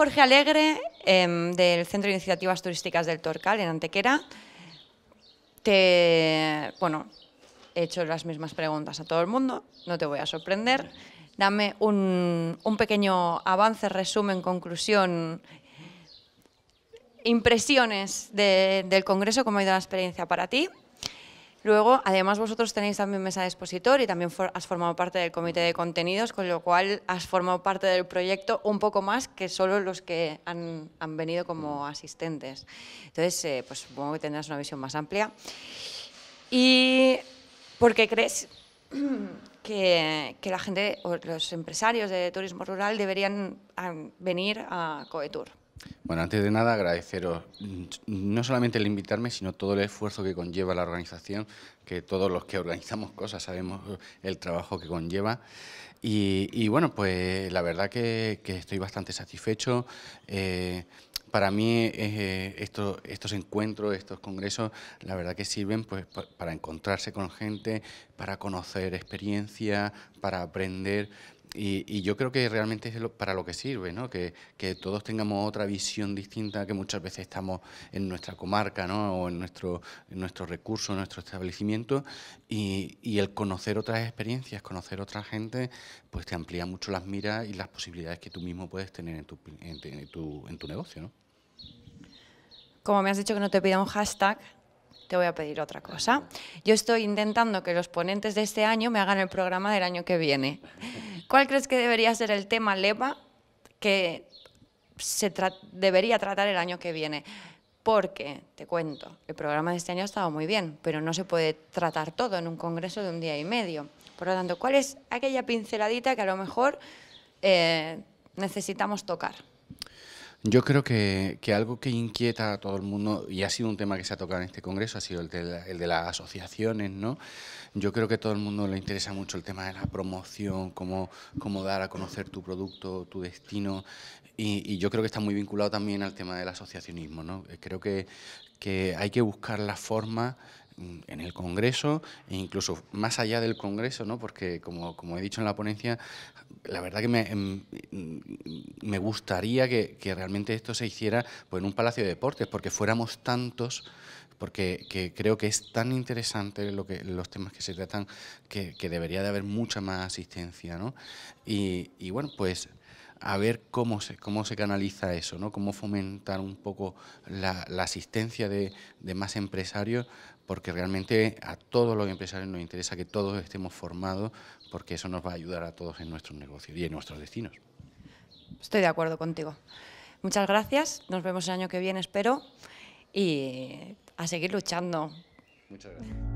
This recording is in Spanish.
Jorge Alegre, em, del Centro de Iniciativas Turísticas del Torcal, en Antequera. Te, bueno, he hecho las mismas preguntas a todo el mundo, no te voy a sorprender. Dame un, pequeño avance, resumen, conclusión, impresiones del Congreso, cómo ha ido la experiencia para ti. Luego, además, vosotros tenéis también mesa de expositor y también has formado parte del comité de contenidos, con lo cual has formado parte del proyecto un poco más que solo los que han, han venido como mm. asistentes. Entonces, eh, pues supongo que tendrás una visión más amplia. ¿Y por qué crees que, la gente o los empresarios de turismo rural deberían ah, venir a Coetur? Bueno, antes de nada agradeceros mm, no solamente el invitarme, sino todo el esfuerzo que conlleva la organización, que todos los que organizamos cosas sabemos el trabajo que conlleva. Y, bueno, pues la verdad que, estoy bastante satisfecho. Eh, para mí eh, estos, estos encuentros, estos congresos, la verdad que sirven pues, para encontrarse con gente, para conocer experiencia, para aprender. Y, yo creo que realmente es para lo que sirve, ¿no? Que, todos tengamos otra visión distinta que muchas veces estamos en nuestra comarca, ¿no? O en nuestro, en recurso, en nuestro establecimiento. Y, el conocer otras experiencias, conocer otra gente, pues te amplía mucho las miras y las posibilidades que tú mismo puedes tener en tu, en, tu, negocio, ¿no? Como me has dicho que no te pida un hashtag, te voy a pedir otra cosa. Yo estoy intentando que los ponentes de este año me hagan el programa del año que viene. ¿Cuál crees que debería ser el tema leva que se debería tratar el año que viene? Porque, te cuento, el programa de este año ha estado muy bien, pero no se puede tratar todo en un congreso de un día y medio. Por lo tanto, ¿cuál es aquella pinceladita que a lo mejor eh, necesitamos tocar? Yo creo que, algo que inquieta a todo el mundo, y ha sido un tema que se ha tocado en este Congreso, ha sido el de, las asociaciones, ¿no? Yo creo que a todo el mundo le interesa mucho el tema de la promoción, cómo, cómo dar a conocer tu producto, tu destino, y, yo creo que está muy vinculado también al tema del asociacionismo, ¿no? Creo que, que hay que buscar la forma en el Congreso e incluso más allá del Congreso, ¿no? porque como, he dicho en la ponencia, la verdad que me, em, gustaría que, realmente esto se hiciera pues, en un Palacio de Deportes, porque fuéramos tantos porque que creo que es tan interesante lo que, los temas que se tratan que, debería de haber mucha más asistencia, ¿no? Y, bueno, pues a ver cómo se, cómo se canaliza eso, ¿no? Cómo fomentar un poco la, asistencia de, de, más empresarios porque realmente a todos los empresarios nos interesa que todos estemos formados, porque eso nos va a ayudar a todos en nuestros negocios y en nuestros destinos. Estoy de acuerdo contigo. Muchas gracias, nos vemos el año que viene, espero, y a seguir luchando. Muchas gracias.